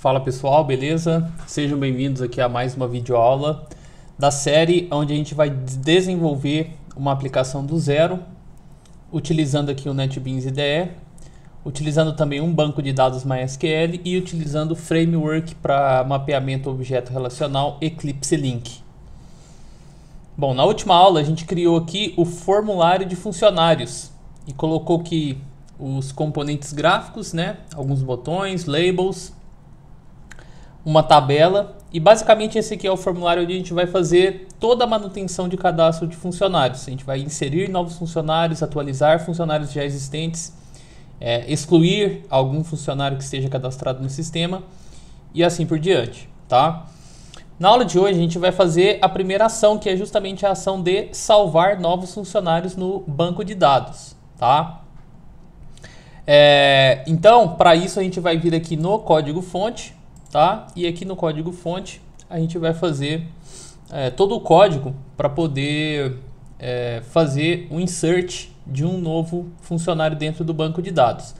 Fala pessoal, beleza? Sejam bem-vindos aqui a mais uma videoaula da série onde a gente vai desenvolver uma aplicação do zero, utilizando aqui o NetBeans IDE, utilizando também um banco de dados MySQL e utilizando o framework para mapeamento objeto relacional Eclipse Link. Bom, na última aula a gente criou aqui o formulário de funcionários e colocou que os componentes gráficos, né, alguns botões, labels, uma tabela e basicamente esse aqui é o formulário onde a gente vai fazer toda a manutenção de cadastro de funcionários. A gente vai inserir novos funcionários, atualizar funcionários já existentes, é, excluir algum funcionário que esteja cadastrado no sistema e assim por diante, tá? Na aula de hoje a gente vai fazer a primeira ação, que é justamente a ação de salvar novos funcionários no banco de dados, tá? É, então, para isso a gente vai vir aqui no código fonte, tá? E aqui no código fonte a gente vai fazer é, todo o código para poder é, fazer o insert de um novo funcionário dentro do banco de dados.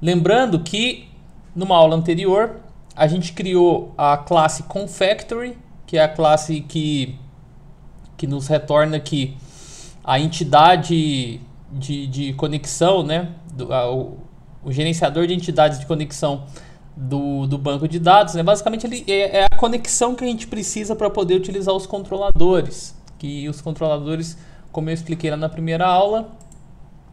Lembrando que numa aula anterior a gente criou a classe Confactory, que é a classe que, que nos retorna aqui a entidade de, de conexão, né? Do, a, o, o gerenciador de entidades de conexão do, do banco de dados, né? basicamente ele é, é a conexão que a gente precisa para poder utilizar os controladores. Que os controladores, como eu expliquei lá na primeira aula,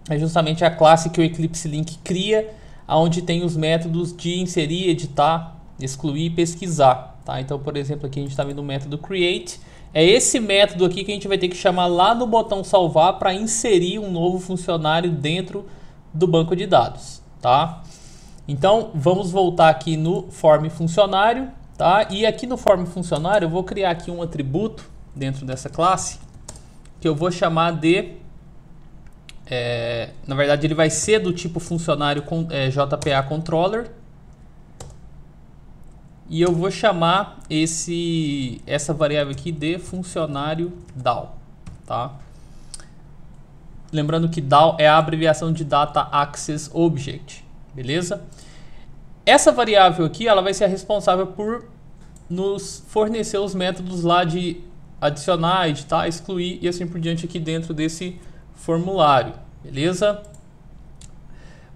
é justamente a classe que o Eclipse Link cria, onde tem os métodos de inserir, editar, excluir e pesquisar. Tá? Então, por exemplo, aqui a gente está vendo o método create. É esse método aqui que a gente vai ter que chamar lá no botão salvar para inserir um novo funcionário dentro do banco de dados. Tá? Então, vamos voltar aqui no form funcionário, tá? E aqui no form funcionário, eu vou criar aqui um atributo dentro dessa classe que eu vou chamar de... É, na verdade, ele vai ser do tipo funcionário com, é, JPA controller. E eu vou chamar esse, essa variável aqui de funcionário DAO, tá? Lembrando que DAO é a abreviação de Data Access Object beleza? Essa variável aqui, ela vai ser a responsável por nos fornecer os métodos lá de adicionar, editar, excluir e assim por diante aqui dentro desse formulário, beleza?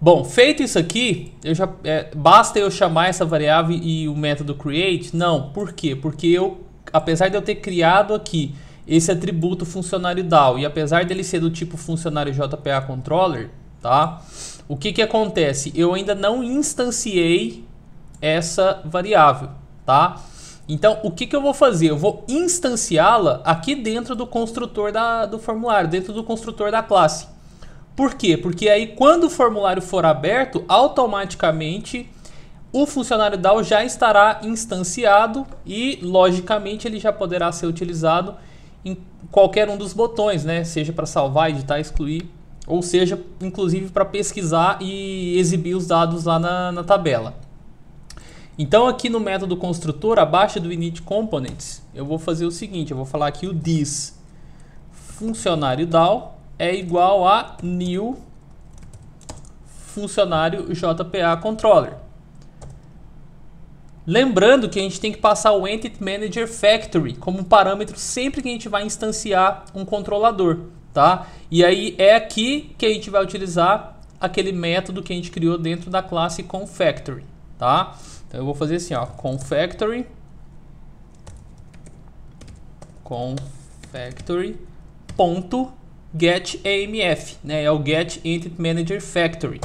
Bom, feito isso aqui, eu já, é, basta eu chamar essa variável e o método create? Não, por quê? Porque eu, apesar de eu ter criado aqui esse atributo funcionário DAO e apesar dele ser do tipo funcionário JPA controller, tá? o que, que acontece? Eu ainda não instanciei essa variável, tá? Então, o que, que eu vou fazer? Eu vou instanciá-la aqui dentro do construtor da, do formulário, dentro do construtor da classe. Por quê? Porque aí, quando o formulário for aberto, automaticamente o funcionário DAO já estará instanciado e, logicamente, ele já poderá ser utilizado em qualquer um dos botões, né? Seja para salvar, editar, excluir ou seja, inclusive para pesquisar e exibir os dados lá na, na, tabela. Então aqui no método construtor, abaixo do init components, eu vou fazer o seguinte, eu vou falar que o this funcionário DAO é igual a new funcionário JPA controller. Lembrando que a gente tem que passar o Entity Manager Factory como parâmetro sempre que a gente vai instanciar um controlador tá? E aí é aqui que a gente vai utilizar aquele método que a gente criou dentro da classe confactory, tá? Então eu vou fazer assim, ó, confactory confactory ponto get AMF, né? É o get entity manager factory.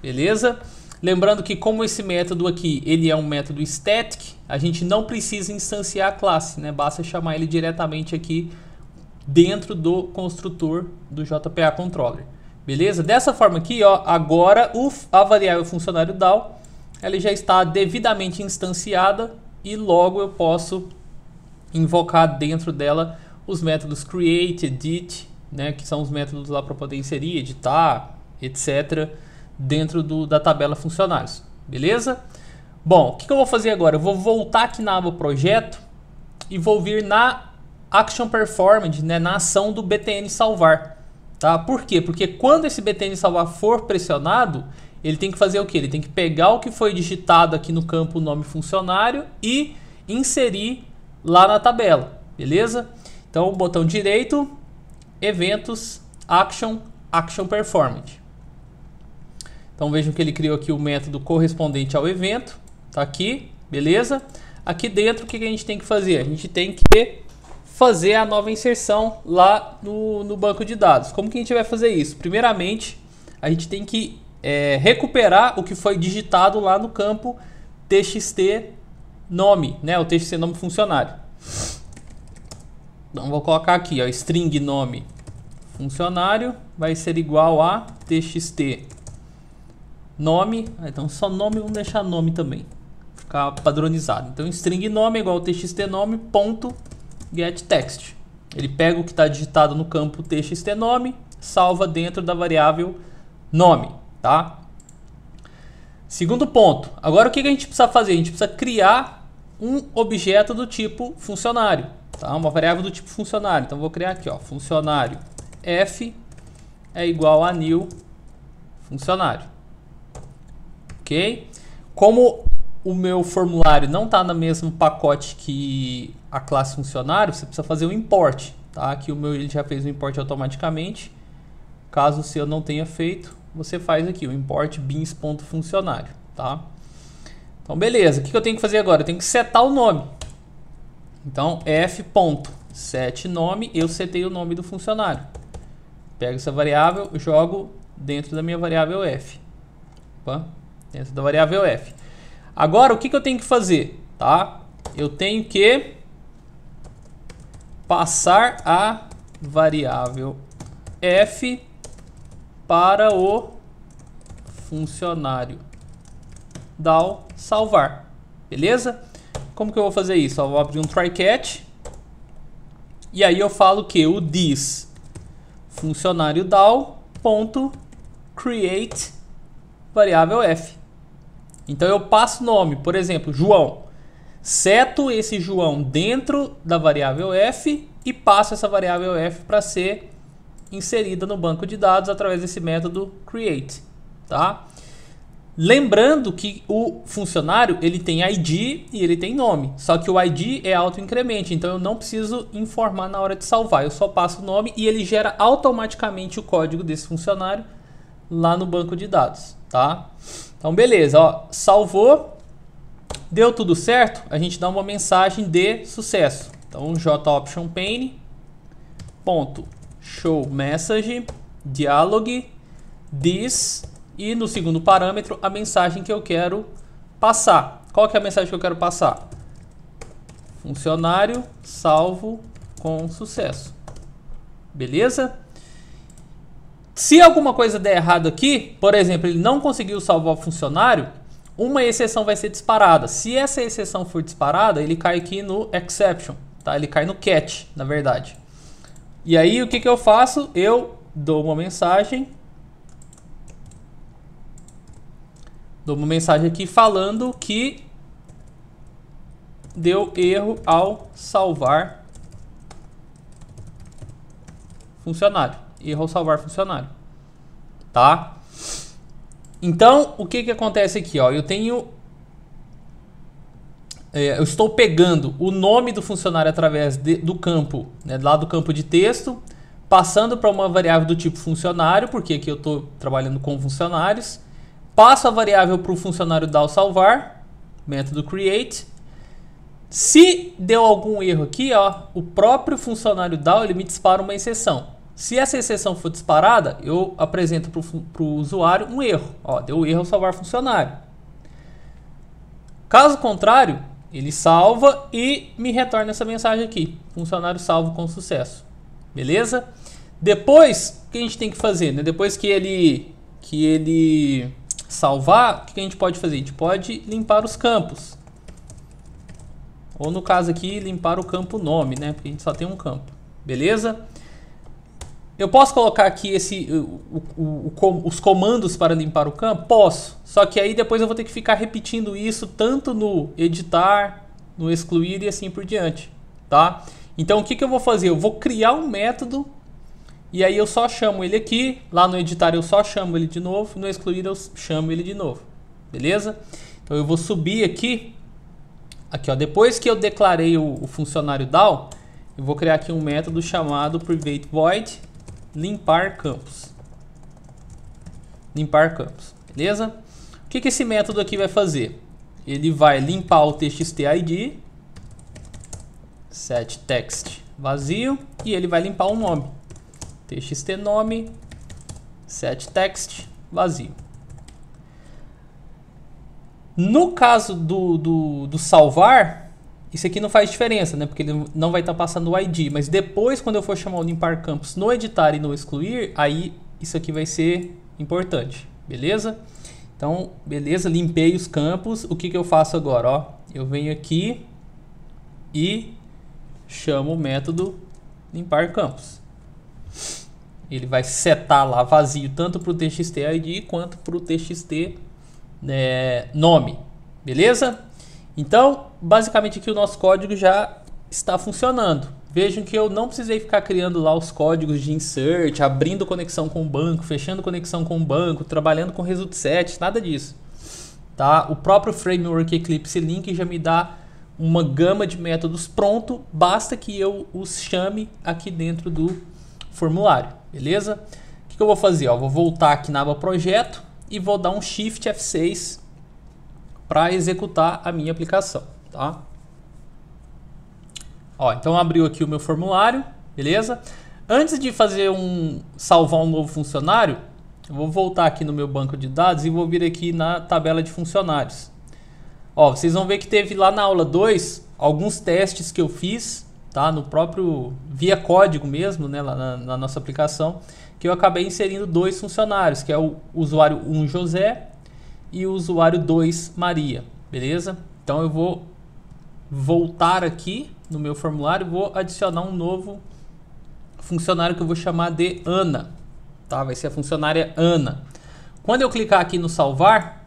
Beleza? Lembrando que como esse método aqui, ele é um método static, a gente não precisa instanciar a classe, né? Basta chamar ele diretamente aqui dentro do construtor do JPA controller. Beleza? Dessa forma aqui, ó, agora o, a variável funcionário DAO, ela já está devidamente instanciada e logo eu posso invocar dentro dela os métodos create, edit, né, que são os métodos lá para poder inserir, editar, etc dentro do, da tabela funcionários, beleza? Bom, o que, que eu vou fazer agora? Eu vou voltar aqui na aba projeto e vou vir na action performance, né, na ação do BTN salvar, tá? Por quê? Porque quando esse BTN salvar for pressionado, ele tem que fazer o que? Ele tem que pegar o que foi digitado aqui no campo nome funcionário e inserir lá na tabela, beleza? Então, botão direito, eventos, action, action performance. Então vejam que ele criou aqui o método correspondente ao evento. Tá aqui, beleza? Aqui dentro o que a gente tem que fazer? A gente tem que fazer a nova inserção lá no, no banco de dados. Como que a gente vai fazer isso? Primeiramente, a gente tem que é, recuperar o que foi digitado lá no campo txt nome, né? O txt nome funcionário. Então vou colocar aqui, ó, string nome funcionário vai ser igual a txt Nome, né, então só nome, vamos deixar nome também. Ficar padronizado. Então string nome é igual txt nome ponto get text. Ele pega o que está digitado no campo txt nome, salva dentro da variável nome, tá? Segundo ponto. Agora o que a gente precisa fazer? A gente precisa criar um objeto do tipo funcionário, tá? Uma variável do tipo funcionário. Então vou criar aqui, ó, funcionário f é igual a new funcionário ok? Como o meu formulário não está no mesmo pacote que a classe funcionário, você precisa fazer o um import, tá? Aqui o meu ele já fez o import automaticamente. Caso o seu não tenha feito, você faz aqui o import bins.funcionário, tá? Então beleza, o que eu tenho que fazer agora? Eu tenho que setar o nome. Então f.setNome, eu setei o nome do funcionário. Pego essa variável, jogo dentro da minha variável f. Opa dentro da variável f. Agora, o que, que eu tenho que fazer? Tá? Eu tenho que passar a variável f para o funcionário DAO salvar. Beleza? Como que eu vou fazer isso? Eu vou abrir um try catch e aí eu falo que o diz funcionário DAO.create ponto create variável f. Então eu passo nome, por exemplo, João. Seto esse João dentro da variável f e passo essa variável f para ser inserida no banco de dados através desse método create, tá? Lembrando que o funcionário ele tem ID e ele tem nome, só que o ID é autoincremente, então eu não preciso informar na hora de salvar, eu só passo o nome e ele gera automaticamente o código desse funcionário lá no banco de dados, tá? Então, beleza, ó, salvou, deu tudo certo, a gente dá uma mensagem de sucesso. Então, joption ponto, dialogue, this, e no segundo parâmetro, a mensagem que eu quero passar. Qual que é a mensagem que eu quero passar? Funcionário salvo com sucesso. Beleza? Se alguma coisa der errado aqui, por exemplo, ele não conseguiu salvar o funcionário, uma exceção vai ser disparada. Se essa exceção for disparada, ele cai aqui no exception, tá? Ele cai no catch, na verdade. E aí o que, que eu faço? Eu dou uma mensagem dou uma mensagem aqui falando que deu erro ao salvar funcionário e erro salvar funcionário, tá? Então, o que que acontece aqui, ó? Eu tenho... É, eu estou pegando o nome do funcionário através de, do campo, né, lá do campo de texto, passando para uma variável do tipo funcionário, porque aqui eu estou trabalhando com funcionários, passo a variável para o funcionário dar o salvar, método create, se deu algum erro aqui, ó, o próprio funcionário DAO ele me dispara uma exceção. Se essa exceção for disparada, eu apresento para o usuário um erro. Ó, deu erro salvar funcionário. Caso contrário, ele salva e me retorna essa mensagem aqui. Funcionário salvo com sucesso. Beleza? Depois, o que a gente tem que fazer? Né? Depois que ele, que ele salvar, o que a gente pode fazer? A gente pode limpar os campos. Ou no caso aqui, limpar o campo nome, né? Porque a gente só tem um campo. Beleza? Eu posso colocar aqui esse, o, o, o, os comandos para limpar o campo? Posso. Só que aí depois eu vou ter que ficar repetindo isso tanto no editar, no excluir e assim por diante. Tá? Então o que, que eu vou fazer? Eu vou criar um método e aí eu só chamo ele aqui. Lá no editar eu só chamo ele de novo. No excluir eu chamo ele de novo. Beleza? Então eu vou subir aqui. Aqui, ó. Depois que eu declarei o, o funcionário DAO, eu vou criar aqui um método chamado private void limpar campos. Limpar campos, beleza? O que, que esse método aqui vai fazer? Ele vai limpar o txt_id, set text vazio, e ele vai limpar o nome. txt nome, set text vazio. No caso do, do, do salvar, isso aqui não faz diferença, né? Porque ele não vai estar tá passando o ID. Mas depois, quando eu for chamar o limpar campos no editar e no excluir, aí isso aqui vai ser importante, beleza? Então, beleza, limpei os campos. O que, que eu faço agora? Ó, eu venho aqui e chamo o método limpar campos. Ele vai setar lá vazio tanto para o txt id quanto para o txt né, nome, beleza? Então, basicamente aqui o nosso código já está funcionando. Vejam que eu não precisei ficar criando lá os códigos de insert, abrindo conexão com o banco, fechando conexão com o banco, trabalhando com result set, nada disso. Tá? O próprio framework Eclipse Link já me dá uma gama de métodos pronto, basta que eu os chame aqui dentro do formulário, beleza? O que, eu vou fazer? Eu vou voltar aqui na aba projeto e vou dar um Shift F6 para executar a minha aplicação tá? Ó, então abriu aqui o meu formulário, beleza? Antes de fazer um salvar um novo funcionário, eu vou voltar aqui no meu banco de dados e vou vir aqui na tabela de funcionários. Ó, vocês vão ver que teve lá na aula 2 alguns testes que eu fiz, tá? No próprio via código mesmo, né, lá na, na nossa aplicação, que eu acabei inserindo dois funcionários, que é o usuário 1 José e o usuário 2 Maria, beleza? Então eu vou voltar aqui no meu formulário, vou adicionar um novo funcionário que eu vou chamar de Ana. Tá? Vai ser a funcionária Ana. Quando eu clicar aqui no salvar,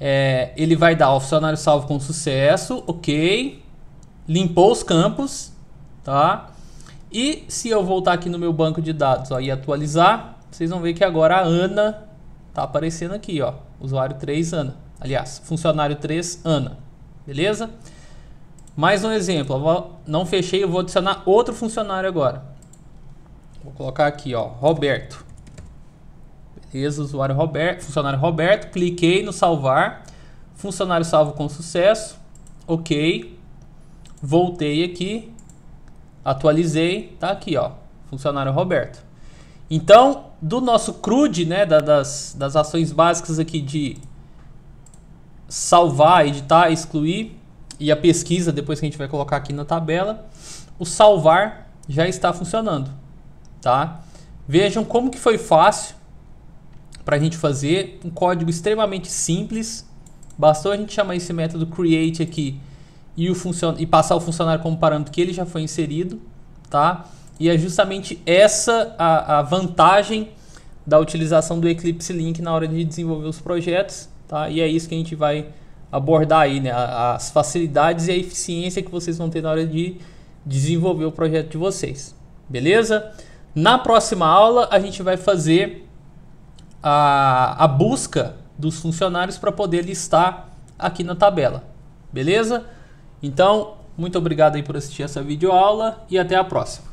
é, ele vai dar o funcionário salvo com sucesso, ok. Limpou os campos, tá? E se eu voltar aqui no meu banco de dados ó, e atualizar, vocês vão ver que agora a Ana tá aparecendo aqui, ó. Usuário 3 Ana. Aliás, funcionário 3 Ana. Beleza? Mais um exemplo. Não fechei, eu vou adicionar outro funcionário agora. Vou colocar aqui, ó, Roberto. Beleza, usuário Roberto, funcionário Roberto. Cliquei no salvar. Funcionário salvo com sucesso. Ok. Voltei aqui. Atualizei. Tá aqui, ó. Funcionário Roberto. Então, do nosso CRUD, né, das, das ações básicas aqui de salvar, editar, excluir e a pesquisa, depois que a gente vai colocar aqui na tabela, o salvar já está funcionando, tá? Vejam como que foi fácil para a gente fazer um código extremamente simples. Bastou a gente chamar esse método create aqui e, o funcion e passar o funcionário como parâmetro que ele já foi inserido, tá? E é justamente essa a, a vantagem da utilização do Eclipse Link na hora de desenvolver os projetos. Tá? E é isso que a gente vai abordar aí, né? as facilidades e a eficiência que vocês vão ter na hora de desenvolver o projeto de vocês. Beleza? Na próxima aula, a gente vai fazer a, a busca dos funcionários para poder listar aqui na tabela. Beleza? Então, muito obrigado aí por assistir essa videoaula e até a próxima.